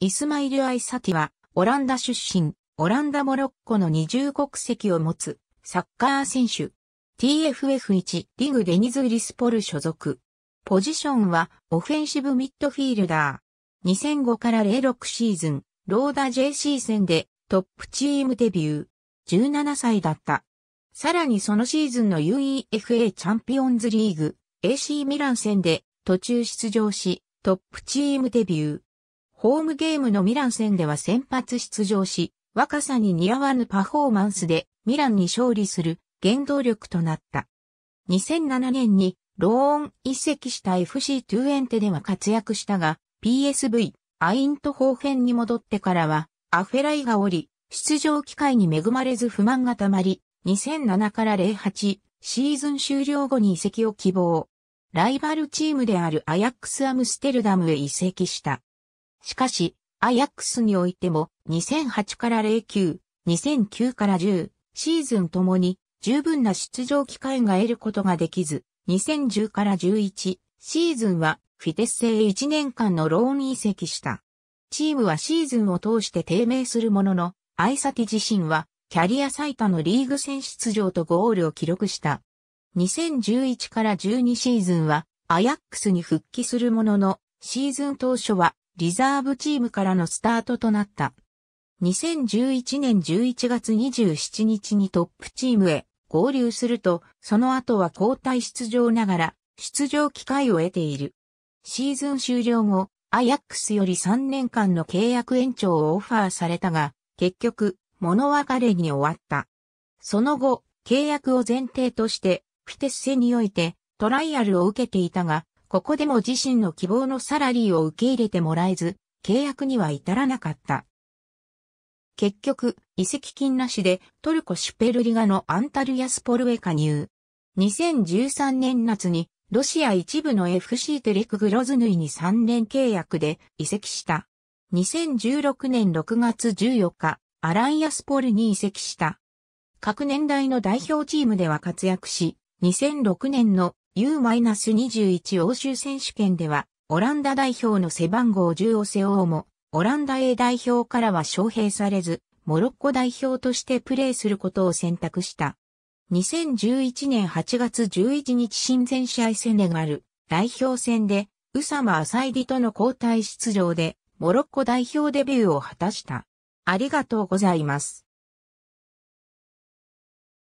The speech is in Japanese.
イスマイル・アイサティは、オランダ出身、オランダ・モロッコの二重国籍を持つ、サッカー選手。TFF1 リグデニズ・リスポル所属。ポジションは、オフェンシブミッドフィールダー。2005から06シーズン、ローダ JC 戦で、トップチームデビュー。17歳だった。さらにそのシーズンの UEFA チャンピオンズリーグ、AC ミラン戦で、途中出場し、トップチームデビュー。ホームゲームのミラン戦では先発出場し、若さに似合わぬパフォーマンスでミランに勝利する原動力となった。2007年にローン移籍した FC トゥエンテでは活躍したが、PSV、アイント方編に戻ってからは、アフェライがおり、出場機会に恵まれず不満がたまり、2007から08シーズン終了後に移籍を希望。ライバルチームであるアヤックスアムステルダムへ移籍した。しかし、アヤックスにおいても2008から09、2009から10シーズンともに十分な出場機会が得ることができず、2010から11シーズンはフィッス製1年間のローン移籍した。チームはシーズンを通して低迷するものの、アイサティ自身はキャリア最多のリーグ戦出場とゴールを記録した。2011から12シーズンはアヤックスに復帰するものの、シーズン当初はリザーブチームからのスタートとなった。2011年11月27日にトップチームへ合流すると、その後は交代出場ながら、出場機会を得ている。シーズン終了後、アヤックスより3年間の契約延長をオファーされたが、結局、物別れに終わった。その後、契約を前提として、フィテッセにおいて、トライアルを受けていたが、ここでも自身の希望のサラリーを受け入れてもらえず、契約には至らなかった。結局、移籍金なしでトルコシュペルリガのアンタルヤスポルへ加入。2013年夏にロシア一部の FC テレクグロズヌイに3年契約で移籍した。2016年6月14日、アランヤスポルに移籍した。各年代の代表チームでは活躍し、2006年の U-21 欧州選手権では、オランダ代表の背番号10を背負うも、オランダ A 代表からは招聘されず、モロッコ代表としてプレーすることを選択した。2011年8月11日親善試合セネガル代表戦で、ウサマ・アサイディとの交代出場で、モロッコ代表デビューを果たした。ありがとうございます。